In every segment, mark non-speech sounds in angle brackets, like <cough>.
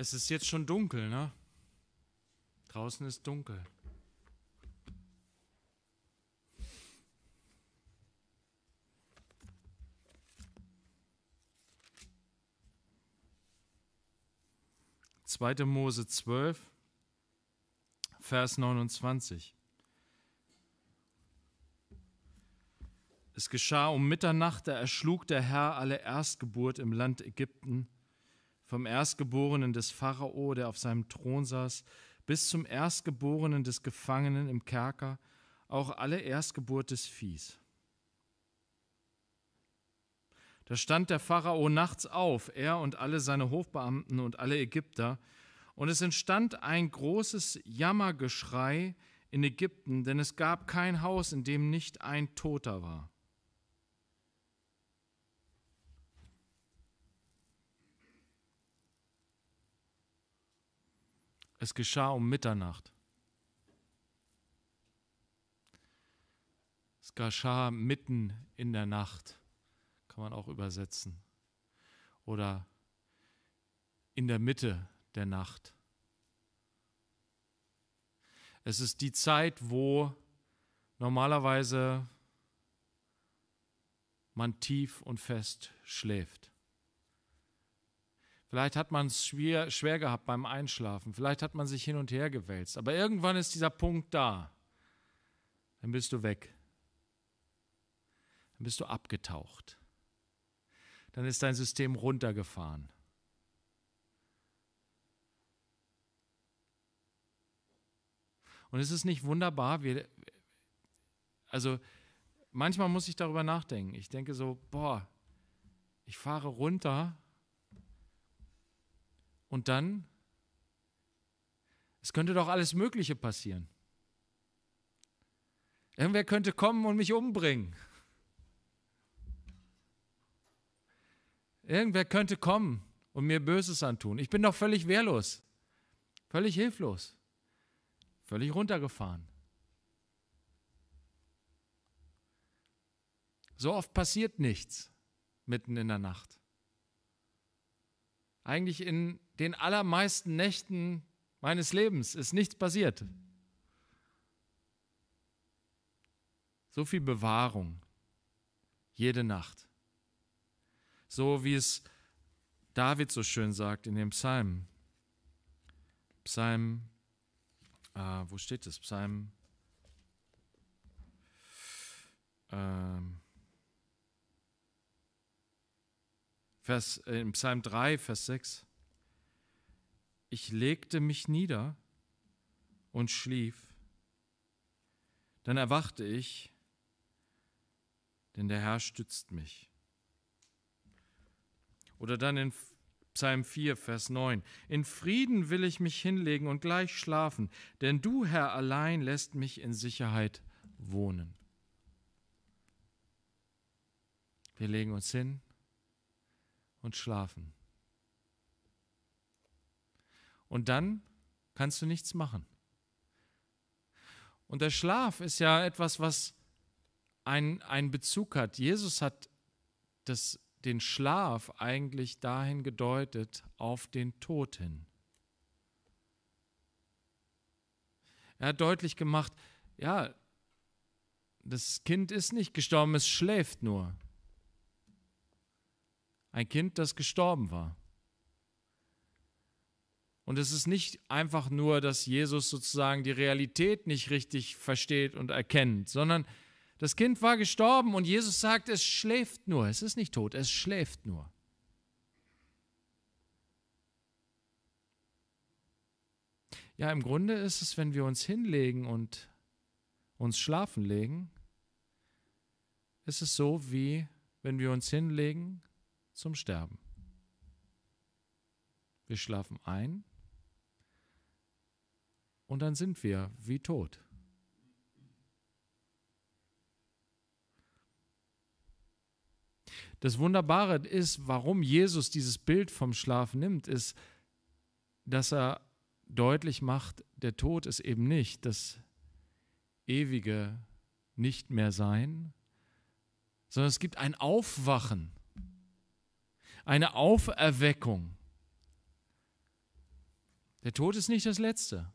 Es ist jetzt schon dunkel, ne? Draußen ist dunkel. Zweite Mose 12, Vers 29. Es geschah um Mitternacht, da erschlug der Herr alle Erstgeburt im Land Ägypten vom Erstgeborenen des Pharao, der auf seinem Thron saß, bis zum Erstgeborenen des Gefangenen im Kerker, auch alle Erstgeburt des Viehs. Da stand der Pharao nachts auf, er und alle seine Hofbeamten und alle Ägypter, und es entstand ein großes Jammergeschrei in Ägypten, denn es gab kein Haus, in dem nicht ein Toter war. Es geschah um Mitternacht. Es geschah mitten in der Nacht, kann man auch übersetzen. Oder in der Mitte der Nacht. Es ist die Zeit, wo normalerweise man tief und fest schläft. Vielleicht hat man es schwer, schwer gehabt beim Einschlafen. Vielleicht hat man sich hin und her gewälzt. Aber irgendwann ist dieser Punkt da. Dann bist du weg. Dann bist du abgetaucht. Dann ist dein System runtergefahren. Und ist es nicht wunderbar, wir, also manchmal muss ich darüber nachdenken. Ich denke so, boah, ich fahre runter und dann, es könnte doch alles Mögliche passieren. Irgendwer könnte kommen und mich umbringen. Irgendwer könnte kommen und mir Böses antun. Ich bin doch völlig wehrlos, völlig hilflos, völlig runtergefahren. So oft passiert nichts mitten in der Nacht. Eigentlich in den allermeisten Nächten meines Lebens ist nichts passiert. So viel Bewahrung jede Nacht. So wie es David so schön sagt in dem Psalm. Psalm, ah, wo steht es? Psalm ähm, Vers, äh, in Psalm 3, Vers 6. Ich legte mich nieder und schlief. Dann erwachte ich, denn der Herr stützt mich. Oder dann in Psalm 4, Vers 9. In Frieden will ich mich hinlegen und gleich schlafen, denn du, Herr, allein lässt mich in Sicherheit wohnen. Wir legen uns hin und schlafen. Und dann kannst du nichts machen. Und der Schlaf ist ja etwas, was einen, Bezug hat. Jesus hat das, den Schlaf eigentlich dahin gedeutet, auf den Tod hin. Er hat deutlich gemacht, ja, das Kind ist nicht gestorben, es schläft nur. Ein Kind, das gestorben war. Und es ist nicht einfach nur, dass Jesus sozusagen die Realität nicht richtig versteht und erkennt, sondern das Kind war gestorben und Jesus sagt, es schläft nur. Es ist nicht tot, es schläft nur. Ja, im Grunde ist es, wenn wir uns hinlegen und uns schlafen legen, ist es so wie wenn wir uns hinlegen zum Sterben. Wir schlafen ein und dann sind wir wie tot. Das Wunderbare ist, warum Jesus dieses Bild vom Schlaf nimmt, ist, dass er deutlich macht, der Tod ist eben nicht das ewige Nicht mehr sein, sondern es gibt ein Aufwachen, eine Auferweckung. Der Tod ist nicht das Letzte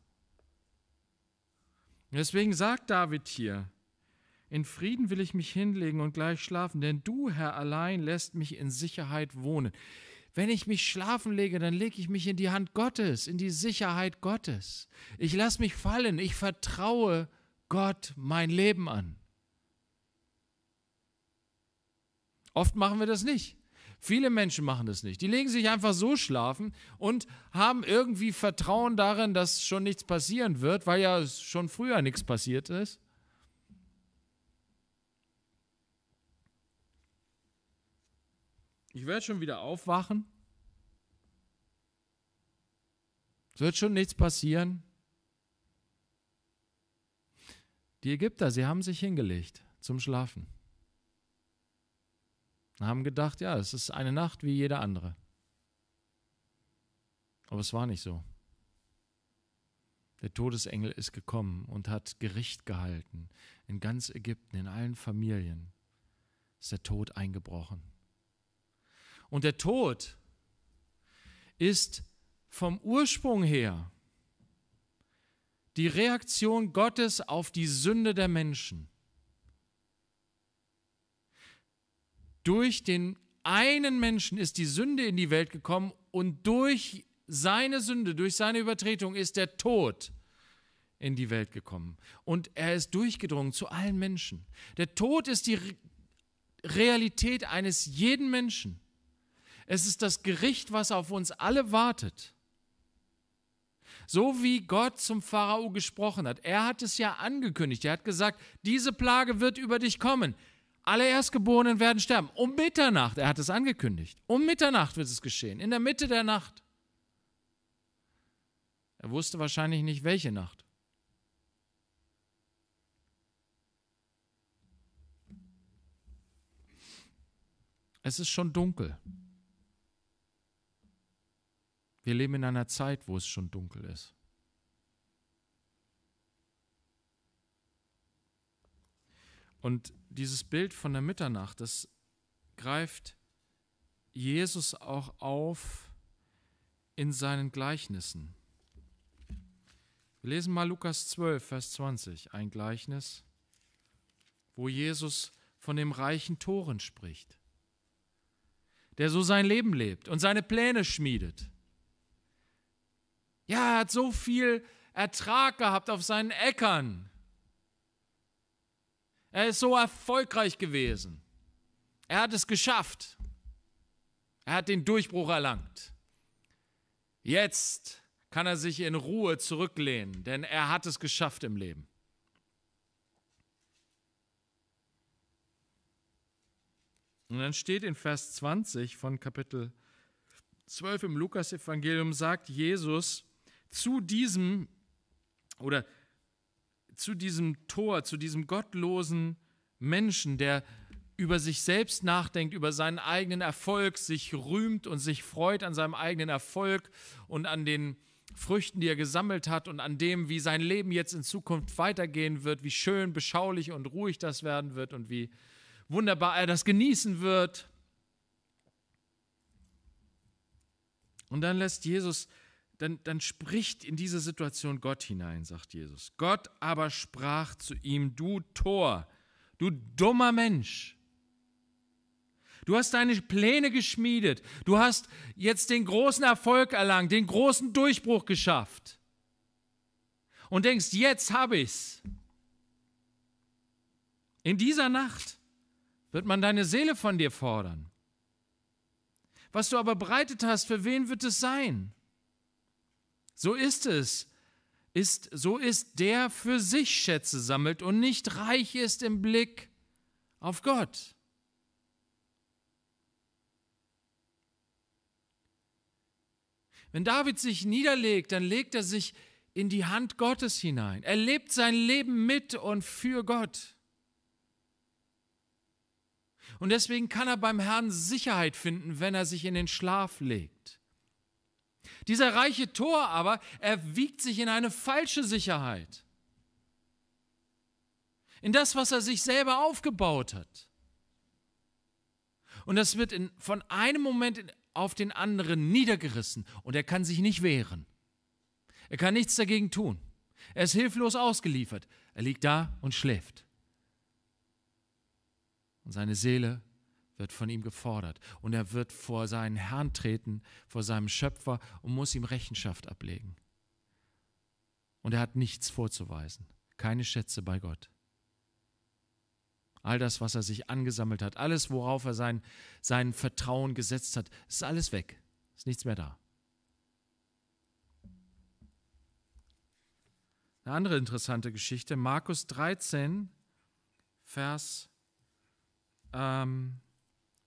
deswegen sagt David hier, in Frieden will ich mich hinlegen und gleich schlafen, denn du, Herr, allein lässt mich in Sicherheit wohnen. Wenn ich mich schlafen lege, dann lege ich mich in die Hand Gottes, in die Sicherheit Gottes. Ich lasse mich fallen, ich vertraue Gott mein Leben an. Oft machen wir das nicht. Viele Menschen machen das nicht. Die legen sich einfach so schlafen und haben irgendwie Vertrauen darin, dass schon nichts passieren wird, weil ja schon früher nichts passiert ist. Ich werde schon wieder aufwachen. Es wird schon nichts passieren. Die Ägypter, sie haben sich hingelegt zum Schlafen. Und haben gedacht, ja, es ist eine Nacht wie jede andere. Aber es war nicht so. Der Todesengel ist gekommen und hat Gericht gehalten. In ganz Ägypten, in allen Familien ist der Tod eingebrochen. Und der Tod ist vom Ursprung her die Reaktion Gottes auf die Sünde der Menschen. durch den einen Menschen ist die Sünde in die Welt gekommen und durch seine Sünde, durch seine Übertretung ist der Tod in die Welt gekommen. Und er ist durchgedrungen zu allen Menschen. Der Tod ist die Realität eines jeden Menschen. Es ist das Gericht, was auf uns alle wartet. So wie Gott zum Pharao gesprochen hat. Er hat es ja angekündigt. Er hat gesagt, diese Plage wird über dich kommen. Alle Erstgeborenen werden sterben. Um Mitternacht, er hat es angekündigt. Um Mitternacht wird es geschehen, in der Mitte der Nacht. Er wusste wahrscheinlich nicht, welche Nacht. Es ist schon dunkel. Wir leben in einer Zeit, wo es schon dunkel ist. Und dieses Bild von der Mitternacht, das greift Jesus auch auf in seinen Gleichnissen. Wir lesen mal Lukas 12, Vers 20, ein Gleichnis, wo Jesus von dem reichen Toren spricht, der so sein Leben lebt und seine Pläne schmiedet. Ja, er hat so viel Ertrag gehabt auf seinen Äckern. Er ist so erfolgreich gewesen. Er hat es geschafft. Er hat den Durchbruch erlangt. Jetzt kann er sich in Ruhe zurücklehnen, denn er hat es geschafft im Leben. Und dann steht in Vers 20 von Kapitel 12 im Lukas-Evangelium, sagt Jesus zu diesem oder zu diesem Tor, zu diesem gottlosen Menschen, der über sich selbst nachdenkt, über seinen eigenen Erfolg, sich rühmt und sich freut an seinem eigenen Erfolg und an den Früchten, die er gesammelt hat und an dem, wie sein Leben jetzt in Zukunft weitergehen wird, wie schön, beschaulich und ruhig das werden wird und wie wunderbar er das genießen wird. Und dann lässt Jesus dann, dann spricht in diese Situation Gott hinein, sagt Jesus. Gott aber sprach zu ihm, du Tor, du dummer Mensch. Du hast deine Pläne geschmiedet. Du hast jetzt den großen Erfolg erlangt, den großen Durchbruch geschafft. Und denkst, jetzt habe ich's. In dieser Nacht wird man deine Seele von dir fordern. Was du aber bereitet hast, für wen wird es sein? So ist es. Ist, so ist der für sich Schätze sammelt und nicht reich ist im Blick auf Gott. Wenn David sich niederlegt, dann legt er sich in die Hand Gottes hinein. Er lebt sein Leben mit und für Gott. Und deswegen kann er beim Herrn Sicherheit finden, wenn er sich in den Schlaf legt. Dieser reiche Tor aber, er wiegt sich in eine falsche Sicherheit. In das, was er sich selber aufgebaut hat. Und das wird in, von einem Moment auf den anderen niedergerissen und er kann sich nicht wehren. Er kann nichts dagegen tun. Er ist hilflos ausgeliefert. Er liegt da und schläft. Und seine Seele wird von ihm gefordert. Und er wird vor seinen Herrn treten, vor seinem Schöpfer und muss ihm Rechenschaft ablegen. Und er hat nichts vorzuweisen, keine Schätze bei Gott. All das, was er sich angesammelt hat, alles, worauf er sein, sein Vertrauen gesetzt hat, ist alles weg, ist nichts mehr da. Eine andere interessante Geschichte, Markus 13, Vers ähm,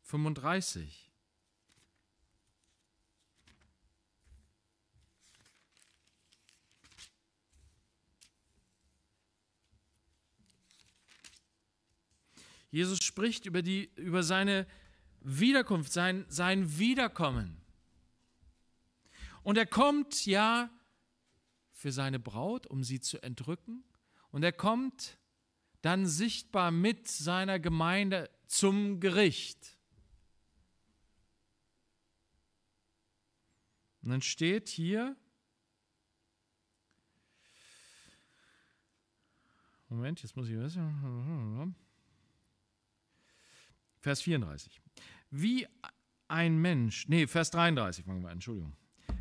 35. Jesus spricht über, die, über seine Wiederkunft, sein, sein Wiederkommen. Und er kommt ja für seine Braut, um sie zu entrücken. Und er kommt dann sichtbar mit seiner Gemeinde zum Gericht. Und dann steht hier, Moment, jetzt muss ich was. Vers 34. Wie ein Mensch, nee, Vers 33 fangen wir an, Entschuldigung.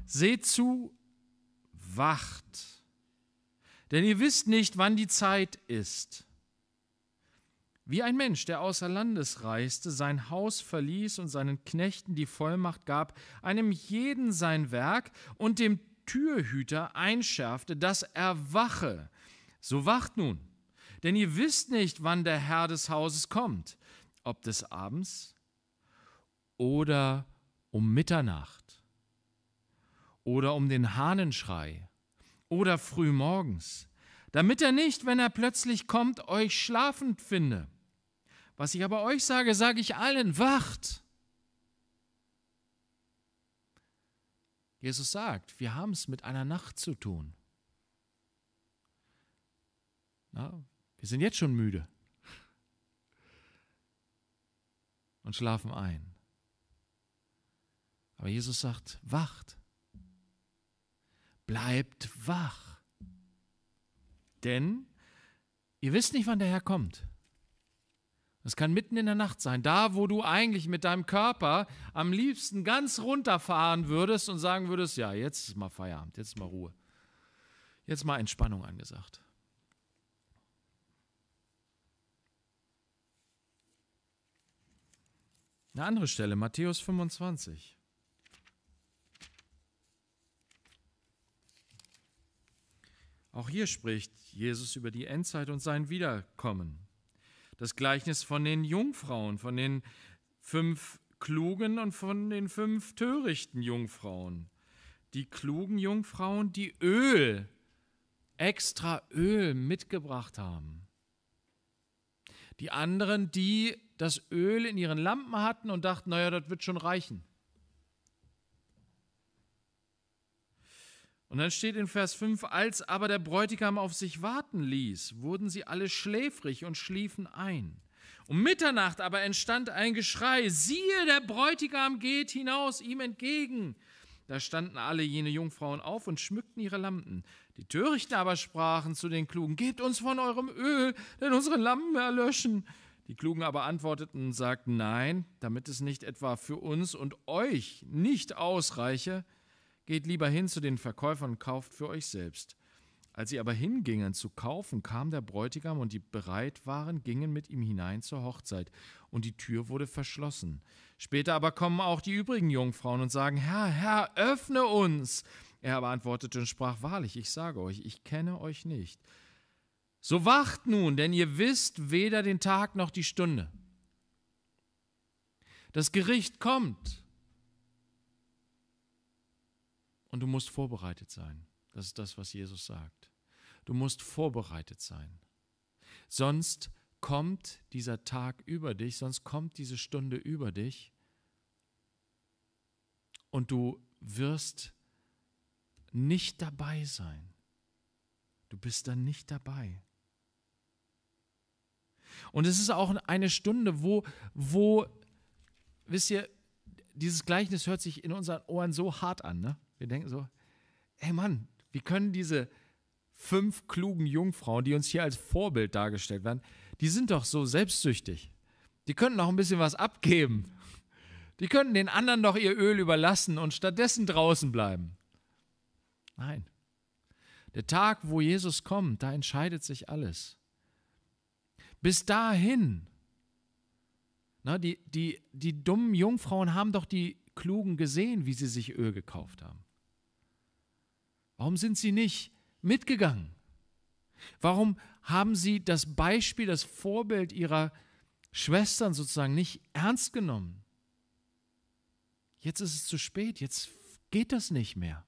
Seht zu, wacht. Denn ihr wisst nicht, wann die Zeit ist. Wie ein Mensch, der außer Landes reiste, sein Haus verließ und seinen Knechten die Vollmacht gab, einem jeden sein Werk und dem Türhüter einschärfte, dass er wache. So wacht nun, denn ihr wisst nicht, wann der Herr des Hauses kommt, ob des Abends oder um Mitternacht oder um den Hahnenschrei oder frühmorgens, damit er nicht, wenn er plötzlich kommt, euch schlafend finde. Was ich aber euch sage, sage ich allen, wacht. Jesus sagt, wir haben es mit einer Nacht zu tun. Na, wir sind jetzt schon müde und schlafen ein. Aber Jesus sagt, wacht, bleibt wach, denn ihr wisst nicht, wann der Herr kommt. Es kann mitten in der Nacht sein, da wo du eigentlich mit deinem Körper am liebsten ganz runterfahren würdest und sagen würdest, ja, jetzt ist mal Feierabend, jetzt ist mal Ruhe. Jetzt mal Entspannung angesagt. Eine andere Stelle, Matthäus 25. Auch hier spricht Jesus über die Endzeit und sein Wiederkommen. Das Gleichnis von den Jungfrauen, von den fünf klugen und von den fünf törichten Jungfrauen. Die klugen Jungfrauen, die Öl, extra Öl mitgebracht haben. Die anderen, die das Öl in ihren Lampen hatten und dachten, naja, das wird schon reichen. Und dann steht in Vers 5, als aber der Bräutigam auf sich warten ließ, wurden sie alle schläfrig und schliefen ein. Um Mitternacht aber entstand ein Geschrei, siehe, der Bräutigam geht hinaus ihm entgegen. Da standen alle jene Jungfrauen auf und schmückten ihre Lampen. Die Törichten aber sprachen zu den Klugen, Gebt uns von eurem Öl, denn unsere Lampen erlöschen. Die Klugen aber antworteten und sagten, Nein, damit es nicht etwa für uns und euch nicht ausreiche, Geht lieber hin zu den Verkäufern und kauft für euch selbst. Als sie aber hingingen zu kaufen, kam der Bräutigam und die bereit waren, gingen mit ihm hinein zur Hochzeit, und die Tür wurde verschlossen. Später aber kommen auch die übrigen Jungfrauen und sagen, Herr, Herr, öffne uns. Er aber antwortete und sprach, wahrlich, ich sage euch, ich kenne euch nicht. So wacht nun, denn ihr wisst weder den Tag noch die Stunde. Das Gericht kommt. Und du musst vorbereitet sein. Das ist das, was Jesus sagt. Du musst vorbereitet sein. Sonst kommt dieser Tag über dich, sonst kommt diese Stunde über dich und du wirst nicht dabei sein. Du bist dann nicht dabei. Und es ist auch eine Stunde, wo, wo, wisst ihr, dieses Gleichnis hört sich in unseren Ohren so hart an, ne? Wir denken so, ey Mann, wie können diese fünf klugen Jungfrauen, die uns hier als Vorbild dargestellt werden, die sind doch so selbstsüchtig. Die könnten auch ein bisschen was abgeben. Die könnten den anderen doch ihr Öl überlassen und stattdessen draußen bleiben. Nein. Der Tag, wo Jesus kommt, da entscheidet sich alles. Bis dahin. Na, die, die, die dummen Jungfrauen haben doch die Klugen gesehen, wie sie sich Öl gekauft haben. Warum sind sie nicht mitgegangen? Warum haben sie das Beispiel, das Vorbild ihrer Schwestern sozusagen nicht ernst genommen? Jetzt ist es zu spät, jetzt geht das nicht mehr.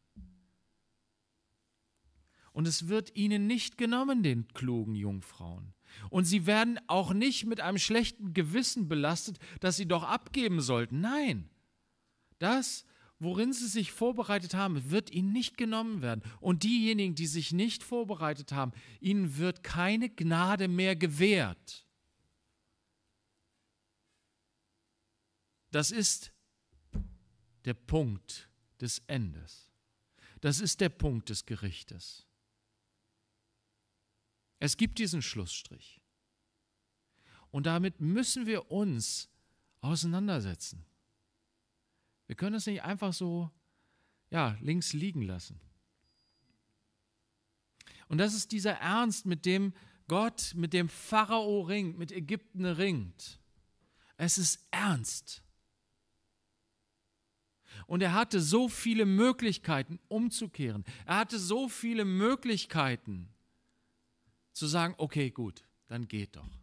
Und es wird ihnen nicht genommen, den klugen Jungfrauen. Und sie werden auch nicht mit einem schlechten Gewissen belastet, dass sie doch abgeben sollten. Nein, das worin sie sich vorbereitet haben, wird ihnen nicht genommen werden. Und diejenigen, die sich nicht vorbereitet haben, ihnen wird keine Gnade mehr gewährt. Das ist der Punkt des Endes. Das ist der Punkt des Gerichtes. Es gibt diesen Schlussstrich. Und damit müssen wir uns auseinandersetzen. Wir können es nicht einfach so ja, links liegen lassen. Und das ist dieser Ernst, mit dem Gott mit dem Pharao ringt, mit Ägypten ringt. Es ist ernst. Und er hatte so viele Möglichkeiten, umzukehren. Er hatte so viele Möglichkeiten, zu sagen, okay, gut, dann geht doch.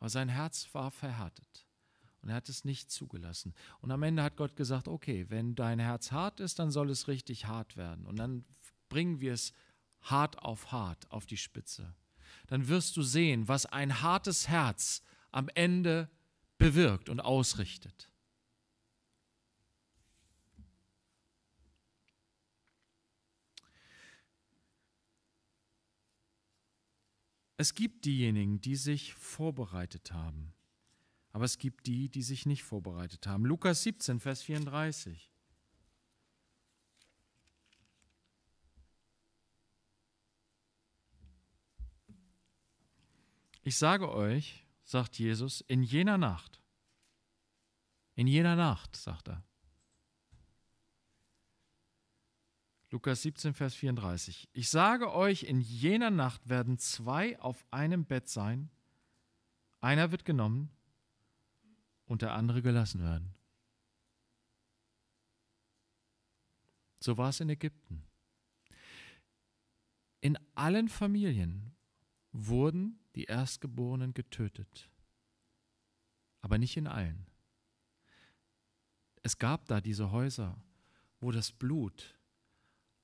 Aber sein Herz war verhärtet. Und er hat es nicht zugelassen. Und am Ende hat Gott gesagt, okay, wenn dein Herz hart ist, dann soll es richtig hart werden. Und dann bringen wir es hart auf hart auf die Spitze. Dann wirst du sehen, was ein hartes Herz am Ende bewirkt und ausrichtet. Es gibt diejenigen, die sich vorbereitet haben aber es gibt die, die sich nicht vorbereitet haben. Lukas 17, Vers 34. Ich sage euch, sagt Jesus, in jener Nacht, in jener Nacht, sagt er. Lukas 17, Vers 34. Ich sage euch, in jener Nacht werden zwei auf einem Bett sein, einer wird genommen unter andere gelassen werden. So war es in Ägypten. In allen Familien wurden die Erstgeborenen getötet, aber nicht in allen. Es gab da diese Häuser, wo das Blut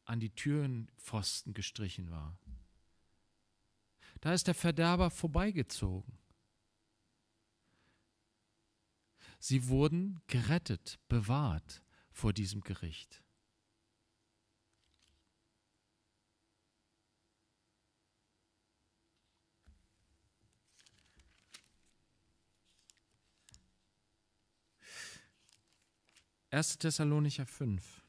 an die Türenpfosten gestrichen war. Da ist der Verderber vorbeigezogen. Sie wurden gerettet, bewahrt vor diesem Gericht. Erste Thessalonicher 5.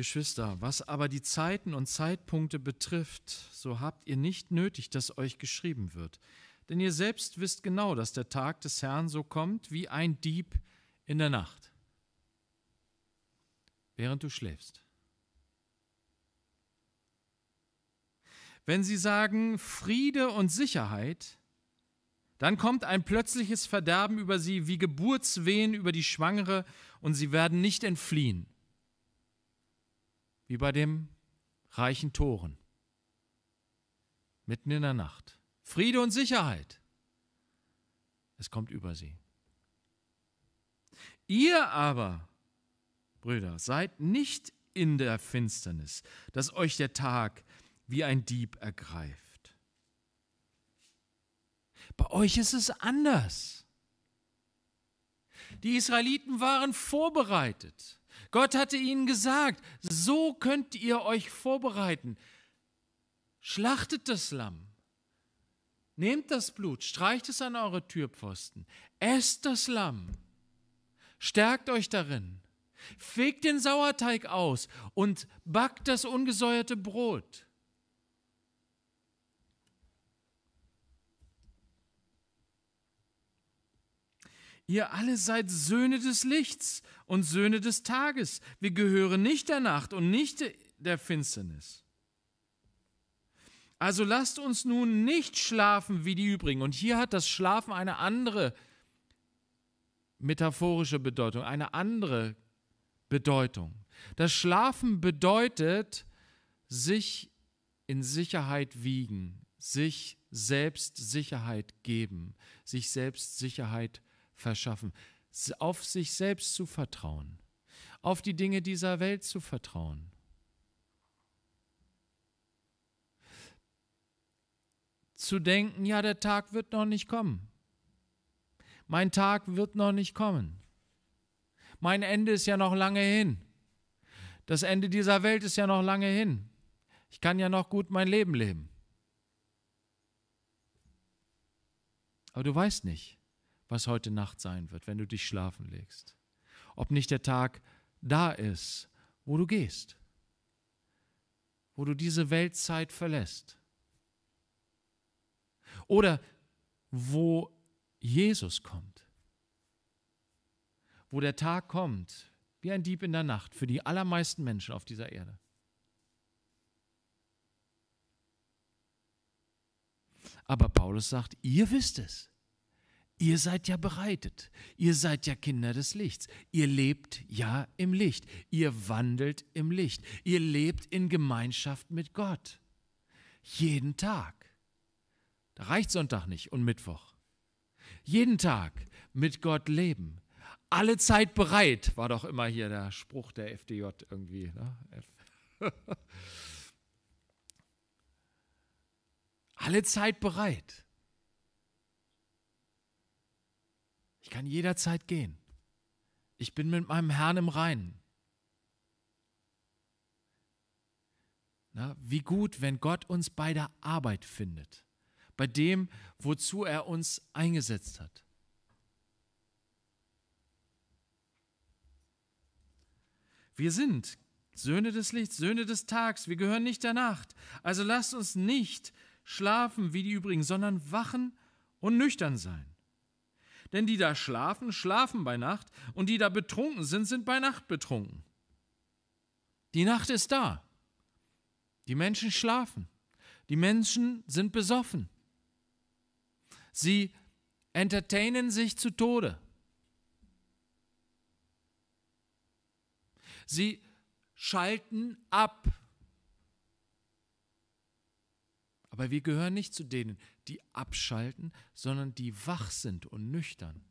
Geschwister, was aber die Zeiten und Zeitpunkte betrifft, so habt ihr nicht nötig, dass euch geschrieben wird. Denn ihr selbst wisst genau, dass der Tag des Herrn so kommt wie ein Dieb in der Nacht, während du schläfst. Wenn sie sagen Friede und Sicherheit, dann kommt ein plötzliches Verderben über sie wie Geburtswehen über die Schwangere und sie werden nicht entfliehen wie bei dem reichen Toren. Mitten in der Nacht. Friede und Sicherheit. Es kommt über sie. Ihr aber, Brüder, seid nicht in der Finsternis, dass euch der Tag wie ein Dieb ergreift. Bei euch ist es anders. Die Israeliten waren vorbereitet. Gott hatte ihnen gesagt, so könnt ihr euch vorbereiten. Schlachtet das Lamm. Nehmt das Blut, streicht es an eure Türpfosten. Esst das Lamm. Stärkt euch darin. Fegt den Sauerteig aus und backt das ungesäuerte Brot. Ihr alle seid Söhne des Lichts und Söhne des Tages. Wir gehören nicht der Nacht und nicht der Finsternis. Also lasst uns nun nicht schlafen wie die übrigen. Und hier hat das Schlafen eine andere metaphorische Bedeutung, eine andere Bedeutung. Das Schlafen bedeutet, sich in Sicherheit wiegen, sich selbst Sicherheit geben, sich selbst Sicherheit verschaffen, auf sich selbst zu vertrauen, auf die Dinge dieser Welt zu vertrauen. Zu denken, ja, der Tag wird noch nicht kommen. Mein Tag wird noch nicht kommen. Mein Ende ist ja noch lange hin. Das Ende dieser Welt ist ja noch lange hin. Ich kann ja noch gut mein Leben leben. Aber du weißt nicht was heute Nacht sein wird, wenn du dich schlafen legst. Ob nicht der Tag da ist, wo du gehst, wo du diese Weltzeit verlässt. Oder wo Jesus kommt, wo der Tag kommt, wie ein Dieb in der Nacht, für die allermeisten Menschen auf dieser Erde. Aber Paulus sagt, ihr wisst es. Ihr seid ja bereitet, ihr seid ja Kinder des Lichts, ihr lebt ja im Licht, ihr wandelt im Licht, ihr lebt in Gemeinschaft mit Gott. Jeden Tag. Da reicht Sonntag nicht und Mittwoch. Jeden Tag mit Gott leben. Alle Zeit bereit, war doch immer hier der Spruch der FDJ irgendwie. Ne? <laughs> Alle Zeit bereit. Ich kann jederzeit gehen. Ich bin mit meinem Herrn im Reinen. Na, wie gut, wenn Gott uns bei der Arbeit findet, bei dem, wozu er uns eingesetzt hat. Wir sind Söhne des Lichts, Söhne des Tags, wir gehören nicht der Nacht. Also lasst uns nicht schlafen wie die übrigen, sondern wachen und nüchtern sein. Denn die da schlafen, schlafen bei Nacht, und die da betrunken sind, sind bei Nacht betrunken. Die Nacht ist da. Die Menschen schlafen. Die Menschen sind besoffen. Sie entertainen sich zu Tode. Sie schalten ab Aber wir gehören nicht zu denen, die abschalten, sondern die wach sind und nüchtern.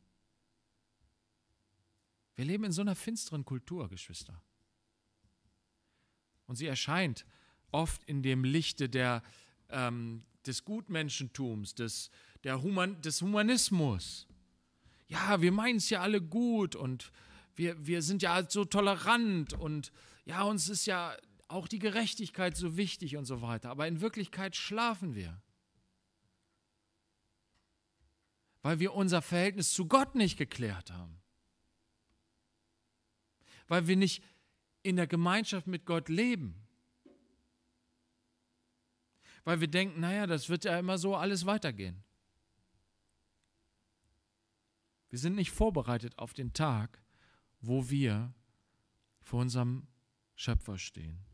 Wir leben in so einer finsteren Kultur, Geschwister. Und sie erscheint oft in dem Lichte der, ähm, des Gutmenschentums, des, der Human, des Humanismus. Ja, wir meinen es ja alle gut und wir, wir sind ja so tolerant und ja, uns ist ja auch die Gerechtigkeit so wichtig und so weiter. Aber in Wirklichkeit schlafen wir, weil wir unser Verhältnis zu Gott nicht geklärt haben, weil wir nicht in der Gemeinschaft mit Gott leben, weil wir denken, naja, das wird ja immer so alles weitergehen. Wir sind nicht vorbereitet auf den Tag, wo wir vor unserem Schöpfer stehen.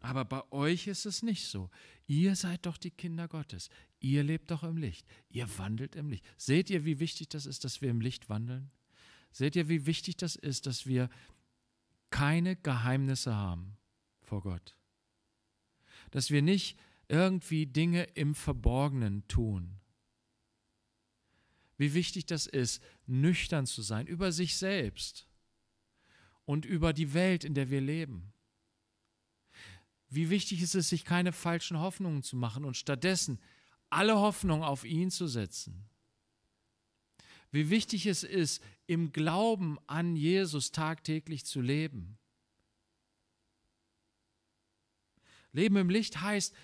Aber bei euch ist es nicht so. Ihr seid doch die Kinder Gottes. Ihr lebt doch im Licht. Ihr wandelt im Licht. Seht ihr, wie wichtig das ist, dass wir im Licht wandeln? Seht ihr, wie wichtig das ist, dass wir keine Geheimnisse haben vor Gott? Dass wir nicht irgendwie Dinge im Verborgenen tun. Wie wichtig das ist, nüchtern zu sein über sich selbst und über die Welt, in der wir leben wie wichtig ist es, sich keine falschen Hoffnungen zu machen und stattdessen alle Hoffnung auf ihn zu setzen. Wie wichtig es ist, im Glauben an Jesus tagtäglich zu leben. Leben im Licht heißt,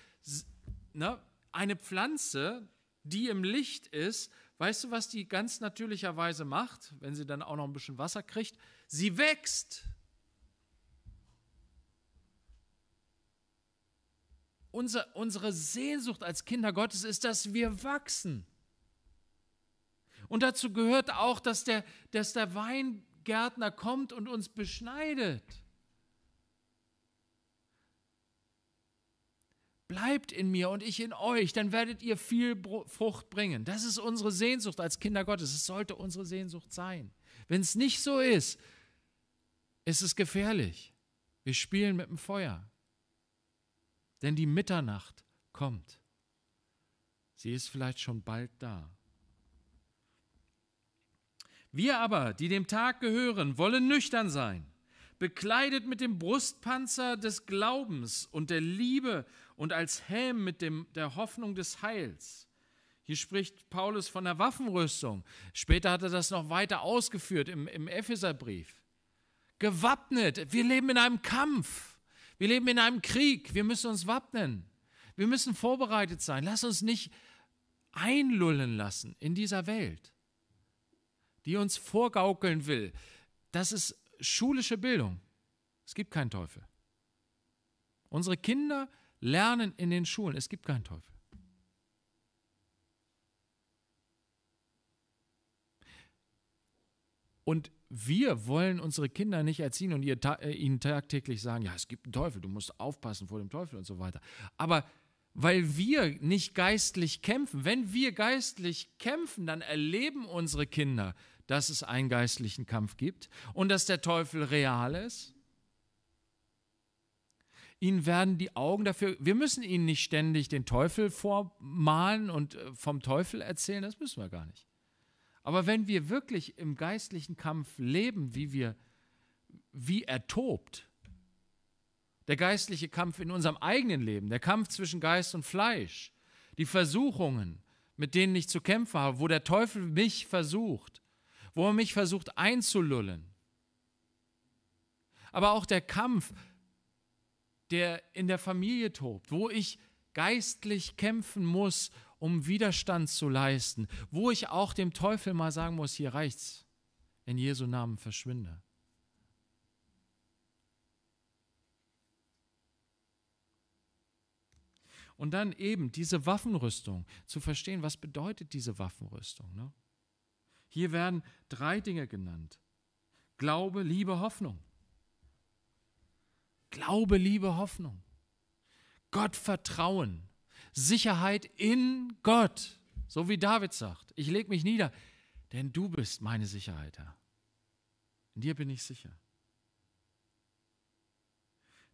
ne, eine Pflanze, die im Licht ist, weißt du, was die ganz natürlicherweise macht, wenn sie dann auch noch ein bisschen Wasser kriegt? Sie wächst. unser, unsere Sehnsucht als Kinder Gottes ist, dass wir wachsen. Und dazu gehört auch, dass der, dass der Weingärtner kommt und uns beschneidet. Bleibt in mir und ich in euch, dann werdet ihr viel Frucht bringen. Das ist unsere Sehnsucht als Kinder Gottes. Es sollte unsere Sehnsucht sein. Wenn es nicht so ist, ist es gefährlich. Wir spielen mit dem Feuer denn die Mitternacht kommt. Sie ist vielleicht schon bald da. Wir aber, die dem Tag gehören, wollen nüchtern sein, bekleidet mit dem Brustpanzer des Glaubens und der Liebe und als Helm mit dem, der Hoffnung des Heils. Hier spricht Paulus von der Waffenrüstung. Später hat er das noch weiter ausgeführt im, im Epheserbrief. Gewappnet, wir leben in einem Kampf. Wir leben in einem Krieg. Wir müssen uns wappnen. Wir müssen vorbereitet sein. Lass uns nicht einlullen lassen in dieser Welt, die uns vorgaukeln will. Das ist schulische Bildung. Es gibt keinen Teufel. Unsere Kinder lernen in den Schulen, es gibt keinen Teufel. Und wir wollen unsere Kinder nicht erziehen und ihr ta äh, ihnen tagtäglich sagen, ja, es gibt einen Teufel, du musst aufpassen vor dem Teufel und so weiter. Aber weil wir nicht geistlich kämpfen, wenn wir geistlich kämpfen, dann erleben unsere Kinder, dass es einen geistlichen Kampf gibt und dass der Teufel real ist. Ihnen werden die Augen dafür, wir müssen ihnen nicht ständig den Teufel vormalen und äh, vom Teufel erzählen, das müssen wir gar nicht. Aber wenn wir wirklich im geistlichen Kampf leben, wie wir, wie er tobt, der geistliche Kampf in unserem eigenen Leben, der Kampf zwischen Geist und Fleisch, die Versuchungen, mit denen ich zu kämpfen habe, wo der Teufel mich versucht, wo er mich versucht einzulullen. Aber auch der Kampf, der in der Familie tobt, wo ich geistlich kämpfen muss um Widerstand zu leisten, wo ich auch dem Teufel mal sagen muss, hier reicht's, in Jesu Namen verschwinde. Und dann eben diese Waffenrüstung, zu verstehen, was bedeutet diese Waffenrüstung. Ne? Hier werden drei Dinge genannt. Glaube, Liebe, Hoffnung. Glaube, Liebe, Hoffnung. Gott vertrauen. Sicherheit in Gott, so wie David sagt. Ich lege mich nieder, denn du bist meine Sicherheit, Herr. In dir bin ich sicher.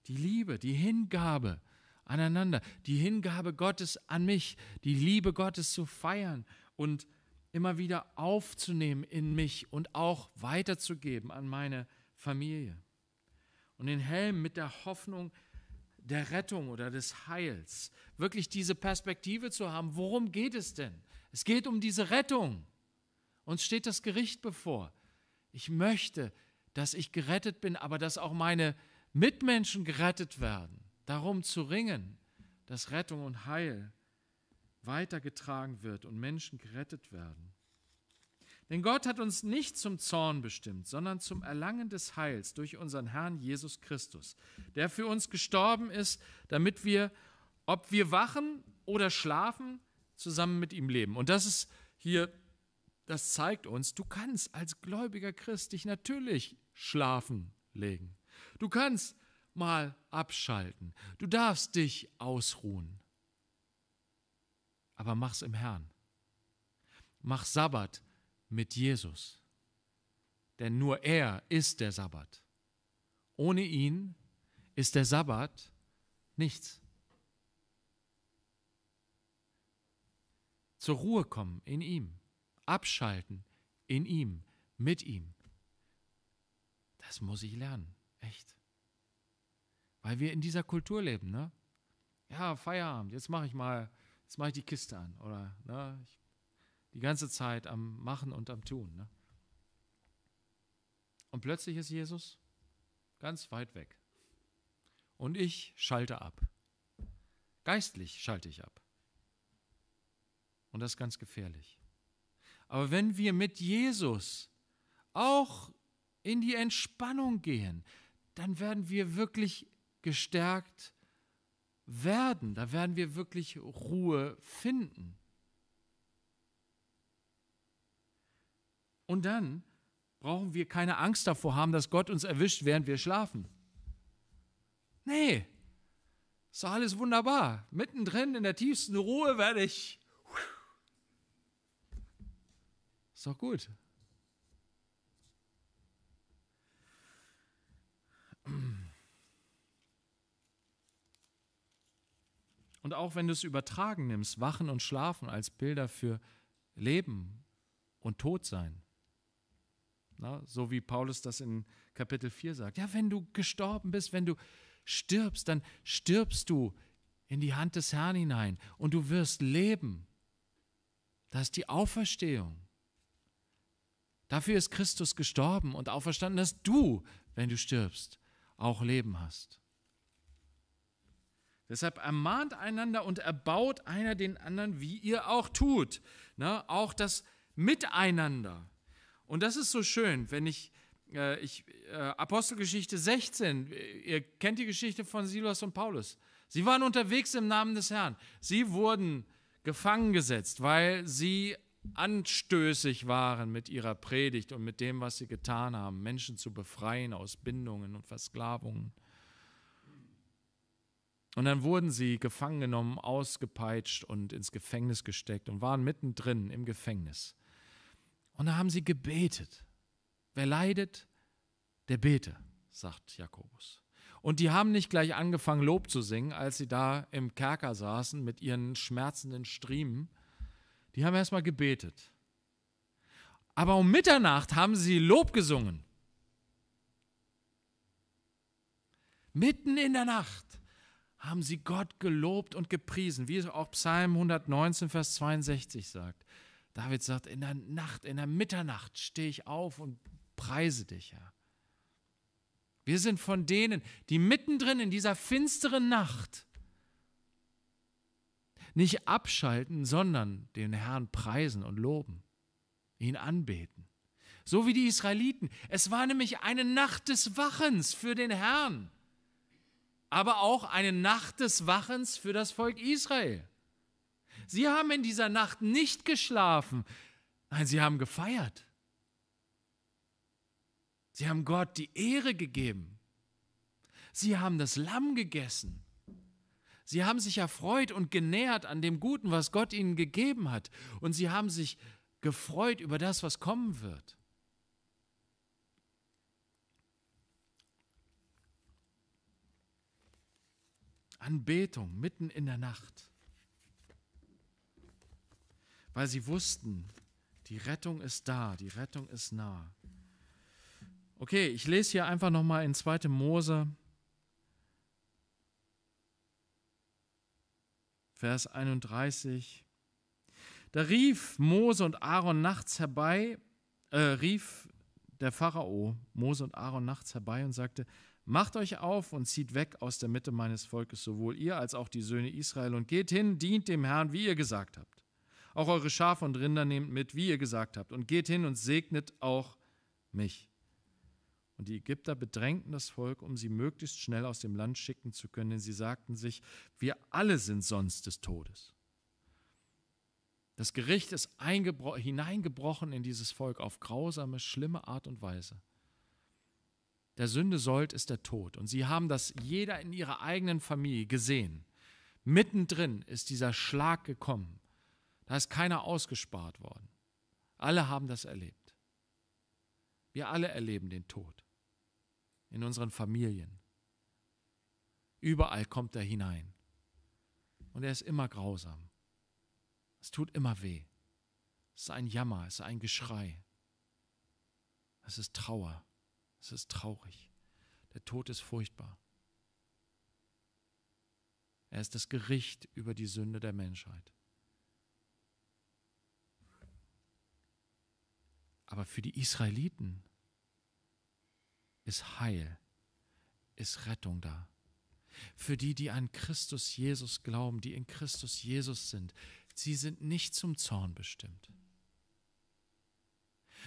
Die Liebe, die Hingabe aneinander, die Hingabe Gottes an mich, die Liebe Gottes zu feiern und immer wieder aufzunehmen in mich und auch weiterzugeben an meine Familie. Und den Helm mit der Hoffnung der Rettung oder des Heils. Wirklich diese Perspektive zu haben, worum geht es denn? Es geht um diese Rettung. Uns steht das Gericht bevor. Ich möchte, dass ich gerettet bin, aber dass auch meine Mitmenschen gerettet werden. Darum zu ringen, dass Rettung und Heil weitergetragen wird und Menschen gerettet werden. Denn Gott hat uns nicht zum Zorn bestimmt, sondern zum Erlangen des Heils durch unseren Herrn Jesus Christus, der für uns gestorben ist, damit wir, ob wir wachen oder schlafen, zusammen mit ihm leben. Und das ist hier, das zeigt uns, du kannst als gläubiger Christ dich natürlich schlafen legen. Du kannst mal abschalten. Du darfst dich ausruhen. Aber mach's im Herrn. Mach Sabbat mit Jesus. Denn nur er ist der Sabbat. Ohne ihn ist der Sabbat nichts. Zur Ruhe kommen in ihm, abschalten in ihm, mit ihm. Das muss ich lernen, echt. Weil wir in dieser Kultur leben, ne? Ja, Feierabend, jetzt mache ich mal, jetzt mache ich die Kiste an oder ne, ich die ganze Zeit am Machen und am Tun. Ne? Und plötzlich ist Jesus ganz weit weg. Und ich schalte ab. Geistlich schalte ich ab. Und das ist ganz gefährlich. Aber wenn wir mit Jesus auch in die Entspannung gehen, dann werden wir wirklich gestärkt werden, da werden wir wirklich Ruhe finden. Und dann brauchen wir keine Angst davor haben, dass Gott uns erwischt, während wir schlafen. Nee, ist doch alles wunderbar. Mittendrin in der tiefsten Ruhe werde ich. Ist doch gut. Und auch wenn du es übertragen nimmst, Wachen und Schlafen als Bilder für Leben und Todsein, na, ne? so wie Paulus das in Kapitel 4 sagt. Ja, wenn du gestorben bist, wenn du stirbst, dann stirbst du in die Hand des Herrn hinein und du wirst leben. Das ist die Auferstehung. Dafür ist Christus gestorben und auferstanden, dass du, wenn du stirbst, auch Leben hast. Deshalb ermahnt einander und erbaut einer den anderen, wie ihr auch tut. Na, ne? auch das Miteinander. Und das ist so schön, wenn ich, äh, ich äh, Apostelgeschichte 16, äh, ihr kennt die Geschichte von Silas und Paulus. Sie waren unterwegs im Namen des Herrn. Sie wurden gefangen gesetzt, weil sie anstößig waren mit ihrer Predigt und mit dem, was sie getan haben, Menschen zu befreien aus Bindungen und Versklavungen. Und dann wurden sie gefangen genommen, ausgepeitscht und ins Gefängnis gesteckt und waren mittendrin im Gefängnis. Und da haben sie gebetet. Wer leidet, der bete, sagt Jakobus. Und die haben nicht gleich angefangen, Lob zu singen, als sie da im Kerker saßen mit ihren schmerzenden Striemen. Die haben erstmal gebetet. Aber um Mitternacht haben sie Lob gesungen. Mitten in der Nacht haben sie Gott gelobt und gepriesen, wie es auch Psalm 119, Vers 62 sagt. David sagt, in der Nacht, in der Mitternacht stehe ich auf und preise dich, Herr. Wir sind von denen, die mittendrin in dieser finsteren Nacht nicht abschalten, sondern den Herrn preisen und loben, ihn anbeten. So wie die Israeliten. Es war nämlich eine Nacht des Wachens für den Herrn, aber auch eine Nacht des Wachens für das Volk Israel. Sie haben in dieser Nacht nicht geschlafen. Nein, sie haben gefeiert. Sie haben Gott die Ehre gegeben. Sie haben das Lamm gegessen. Sie haben sich erfreut und genährt an dem Guten, was Gott ihnen gegeben hat. Und sie haben sich gefreut über das, was kommen wird. Anbetung mitten in der Nacht weil sie wussten, die Rettung ist da, die Rettung ist nah. Okay, ich lese hier einfach nochmal in 2. Mose, Vers 31. Da rief Mose und Aaron nachts herbei, äh, rief der Pharao Mose und Aaron nachts herbei und sagte, Macht euch auf und zieht weg aus der Mitte meines Volkes, sowohl ihr als auch die Söhne Israel, und geht hin, dient dem Herrn, wie ihr gesagt habt. Auch eure Schafe und Rinder nehmt mit, wie ihr gesagt habt, und geht hin und segnet auch mich. Und die Ägypter bedrängten das Volk, um sie möglichst schnell aus dem Land schicken zu können, denn sie sagten sich, wir alle sind sonst des Todes. Das Gericht ist hineingebrochen in dieses Volk auf grausame, schlimme Art und Weise. Der Sünde sollt ist der Tod. Und sie haben das jeder in ihrer eigenen Familie gesehen. Mittendrin ist dieser Schlag gekommen. Da ist keiner ausgespart worden. Alle haben das erlebt. Wir alle erleben den Tod. In unseren Familien. Überall kommt er hinein. Und er ist immer grausam. Es tut immer weh. Es ist ein Jammer, es ist ein Geschrei. Es ist Trauer. Es ist traurig. Der Tod ist furchtbar. Er ist das Gericht über die Sünde der Menschheit. Aber für die Israeliten ist Heil, ist Rettung da. Für die, die an Christus Jesus glauben, die in Christus Jesus sind, sie sind nicht zum Zorn bestimmt.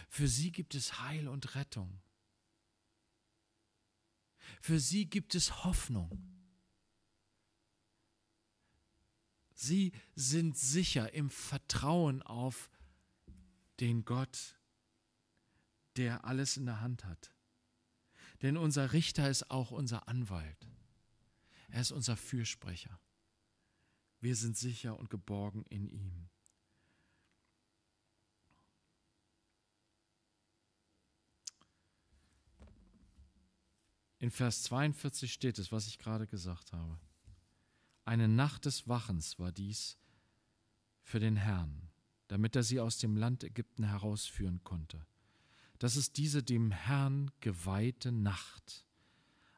Für sie gibt es Heil und Rettung. Für sie gibt es Hoffnung. Sie sind sicher im Vertrauen auf den Gott, der alles in der Hand hat. Denn unser Richter ist auch unser Anwalt. Er ist unser Fürsprecher. Wir sind sicher und geborgen in ihm. In Vers 42 steht es, was ich gerade gesagt habe. Eine Nacht des Wachens war dies für den Herrn, damit er sie aus dem Land Ägypten herausführen konnte. Das ist diese dem Herrn geweihte Nacht,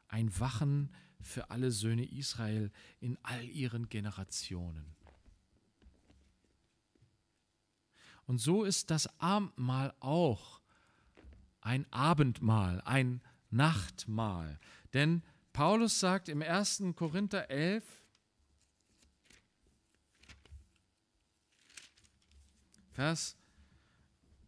ein Wachen für alle Söhne Israel in all ihren Generationen. Und so ist das Abendmahl auch ein Abendmahl, ein Nachtmahl. Denn Paulus sagt im 1. Korinther 11, Vers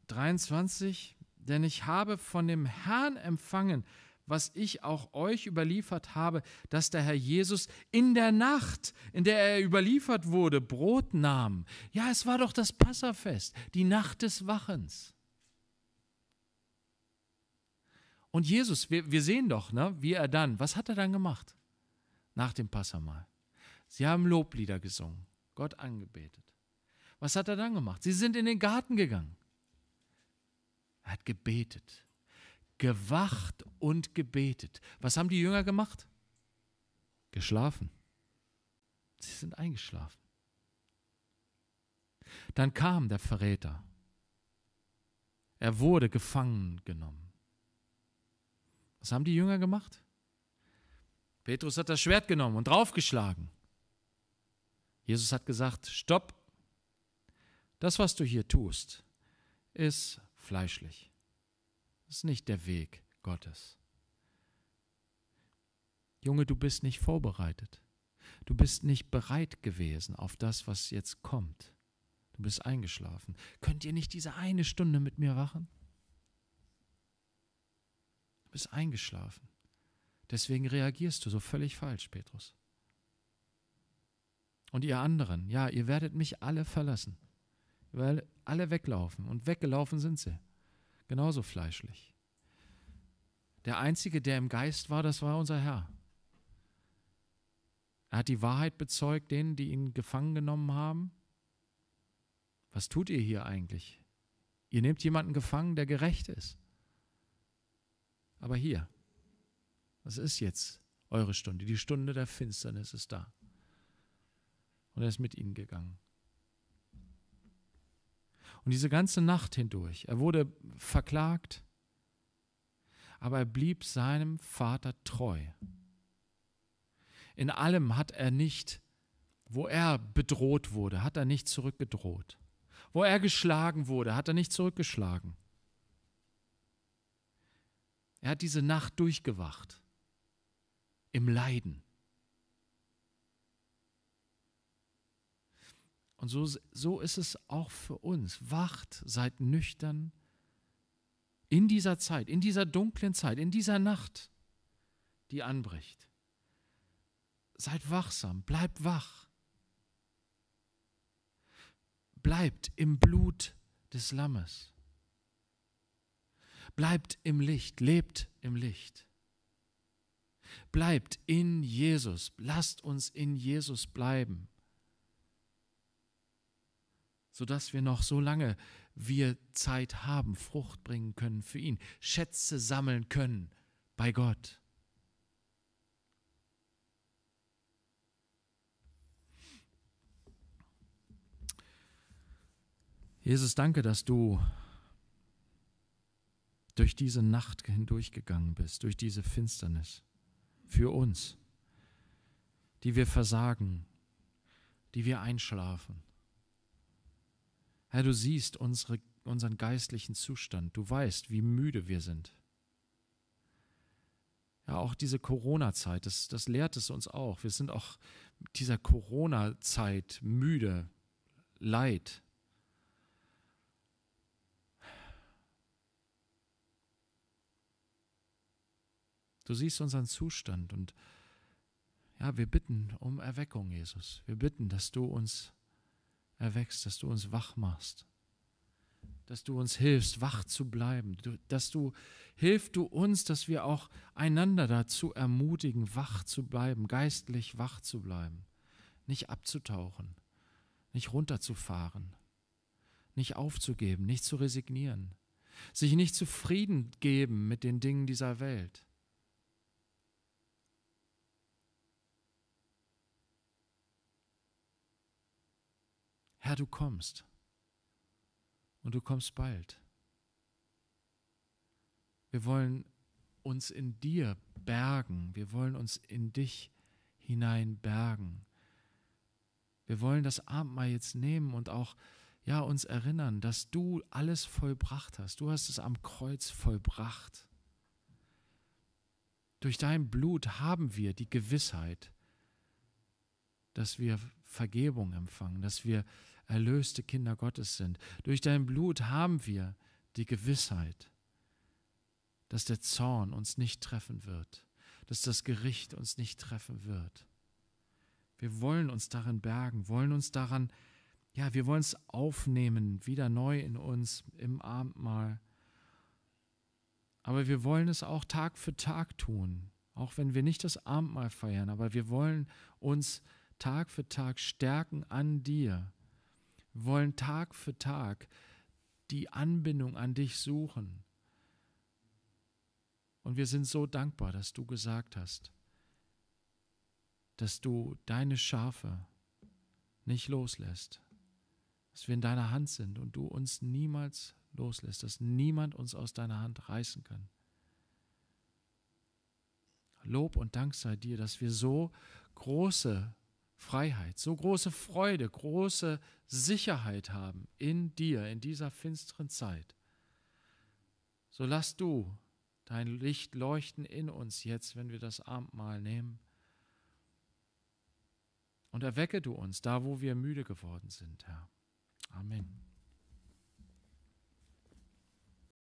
23, denn ich habe von dem Herrn empfangen, was ich auch euch überliefert habe, dass der Herr Jesus in der Nacht, in der er überliefert wurde, Brot nahm. Ja, es war doch das Passafest, die Nacht des Wachens. Und Jesus, wir, wir sehen doch, ne, wie er dann, was hat er dann gemacht? Nach dem Passamal. Sie haben Loblieder gesungen, Gott angebetet. Was hat er dann gemacht? Sie sind in den Garten gegangen. Er hat gebetet. Gewacht und gebetet. Was haben die Jünger gemacht? Geschlafen. Sie sind eingeschlafen. Dann kam der Verräter. Er wurde gefangen genommen. Was haben die Jünger gemacht? Petrus hat das Schwert genommen und draufgeschlagen. Jesus hat gesagt, stopp, das, was du hier tust, ist fleischlich. Das ist nicht der Weg Gottes. Junge, du bist nicht vorbereitet. Du bist nicht bereit gewesen auf das, was jetzt kommt. Du bist eingeschlafen. Könnt ihr nicht diese eine Stunde mit mir wachen? Du bist eingeschlafen. Deswegen reagierst du so völlig falsch, Petrus. Und ihr anderen, ja, ihr werdet mich alle verlassen weil alle weglaufen und weggelaufen sind sie. Genauso fleischlich. Der Einzige, der im Geist war, das war unser Herr. Er hat die Wahrheit bezeugt denen, die ihn gefangen genommen haben. Was tut ihr hier eigentlich? Ihr nehmt jemanden gefangen, der gerecht ist. Aber hier, das ist jetzt eure Stunde. Die Stunde der Finsternis ist da. Und er ist mit ihnen gegangen. Und diese ganze Nacht hindurch, er wurde verklagt, aber er blieb seinem Vater treu. In allem hat er nicht, wo er bedroht wurde, hat er nicht zurückgedroht. Wo er geschlagen wurde, hat er nicht zurückgeschlagen. Er hat diese Nacht durchgewacht. Im Leiden. Und so, so ist es auch für uns. Wacht, seid nüchtern in dieser Zeit, in dieser dunklen Zeit, in dieser Nacht, die anbricht. Seid wachsam, bleibt wach. Bleibt im Blut des Lammes. Bleibt im Licht, lebt im Licht. Bleibt in Jesus, lasst uns in Jesus bleiben sodass wir noch so lange wir Zeit haben, Frucht bringen können für ihn, Schätze sammeln können bei Gott. Jesus, danke, dass du durch diese Nacht hindurchgegangen bist, durch diese Finsternis, für uns, die wir versagen, die wir einschlafen, Herr, du siehst unsere, unseren geistlichen Zustand, du weißt, wie müde wir sind. Ja, auch diese Corona-Zeit, das, das lehrt es uns auch. Wir sind auch dieser Corona-Zeit müde, Leid. Du siehst unseren Zustand und ja, wir bitten um Erweckung, Jesus. Wir bitten, dass du uns erwächst, dass du uns wach machst, dass du uns hilfst, wach zu bleiben, dass du hilfst du uns, dass wir auch einander dazu ermutigen, wach zu bleiben, geistlich wach zu bleiben, nicht abzutauchen, nicht runterzufahren, nicht aufzugeben, nicht zu resignieren, sich nicht zufrieden geben mit den Dingen dieser Welt, Herr, du kommst und du kommst bald. Wir wollen uns in dir bergen, wir wollen uns in dich hinein bergen. Wir wollen das Abendmahl jetzt nehmen und auch ja uns erinnern, dass du alles vollbracht hast. Du hast es am Kreuz vollbracht. Durch dein Blut haben wir die Gewissheit, dass wir Vergebung empfangen, dass wir erlöste Kinder Gottes sind. Durch dein Blut haben wir die Gewissheit, dass der Zorn uns nicht treffen wird, dass das Gericht uns nicht treffen wird. Wir wollen uns darin bergen, wollen uns daran, ja, wir wollen es aufnehmen, wieder neu in uns, im Abendmahl. Aber wir wollen es auch Tag für Tag tun, auch wenn wir nicht das Abendmahl feiern, aber wir wollen uns Tag für Tag stärken an dir, wollen Tag für Tag die Anbindung an dich suchen. Und wir sind so dankbar, dass du gesagt hast, dass du deine Schafe nicht loslässt, dass wir in deiner Hand sind und du uns niemals loslässt, dass niemand uns aus deiner Hand reißen kann. Lob und Dank sei dir, dass wir so große Freiheit, so große Freude, große Sicherheit haben in dir, in dieser finsteren Zeit. So lass du dein Licht leuchten in uns jetzt, wenn wir das Abendmahl nehmen. Und erwecke du uns da, wo wir müde geworden sind, Herr. Amen.